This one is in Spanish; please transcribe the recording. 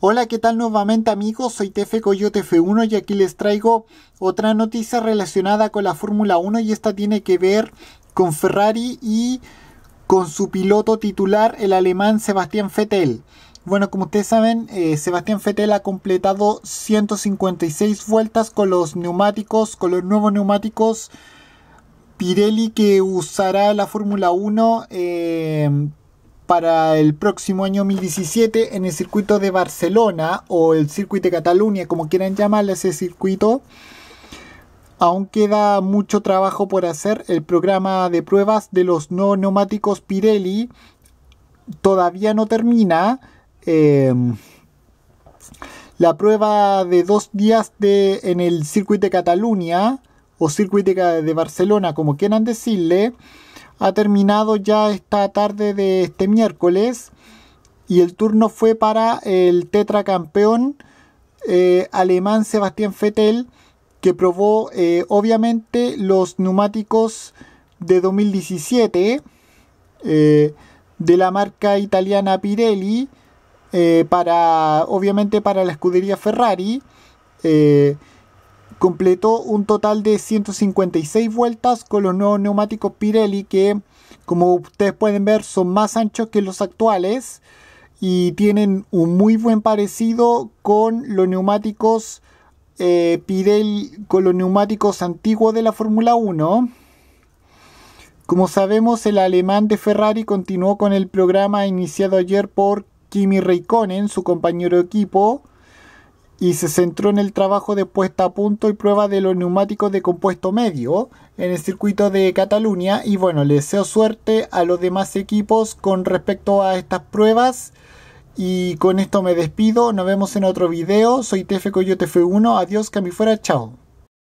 Hola, ¿qué tal nuevamente amigos? Soy Tefe Coyote F1 y aquí les traigo otra noticia relacionada con la Fórmula 1 y esta tiene que ver con Ferrari y con su piloto titular, el alemán Sebastián Vettel. Bueno, como ustedes saben, eh, Sebastián Vettel ha completado 156 vueltas con los neumáticos, con los nuevos neumáticos Pirelli que usará la Fórmula 1 eh, para el próximo año 2017 en el circuito de Barcelona o el circuito de Cataluña, como quieran llamarle ese circuito. Aún queda mucho trabajo por hacer. El programa de pruebas de los no neumáticos Pirelli todavía no termina. Em, la prueba de dos días de, en el circuito de Cataluña o circuito de Barcelona, como quieran decirle, ha terminado ya esta tarde de este miércoles y el turno fue para el tetracampeón eh, alemán Sebastián Vettel que probó eh, obviamente los neumáticos de 2017 eh, de la marca italiana Pirelli eh, para obviamente para la escudería Ferrari completó un total de 156 vueltas con los nuevos neumáticos Pirelli que como ustedes pueden ver son más anchos que los actuales y tienen un muy buen parecido con los neumáticos eh, con los neumáticos antiguos de la Fórmula 1. Como sabemos, el alemán de Ferrari continuó con el programa iniciado ayer por Kimi Raikkonen, su compañero de equipo, y se centró en el trabajo de puesta a punto y prueba de los neumáticos de compuesto medio en el circuito de Cataluña y bueno, le deseo suerte a los demás equipos con respecto a estas pruebas y con esto me despido, nos vemos en otro video, soy Tefe Coyote F1, adiós, que mí fuera, chao.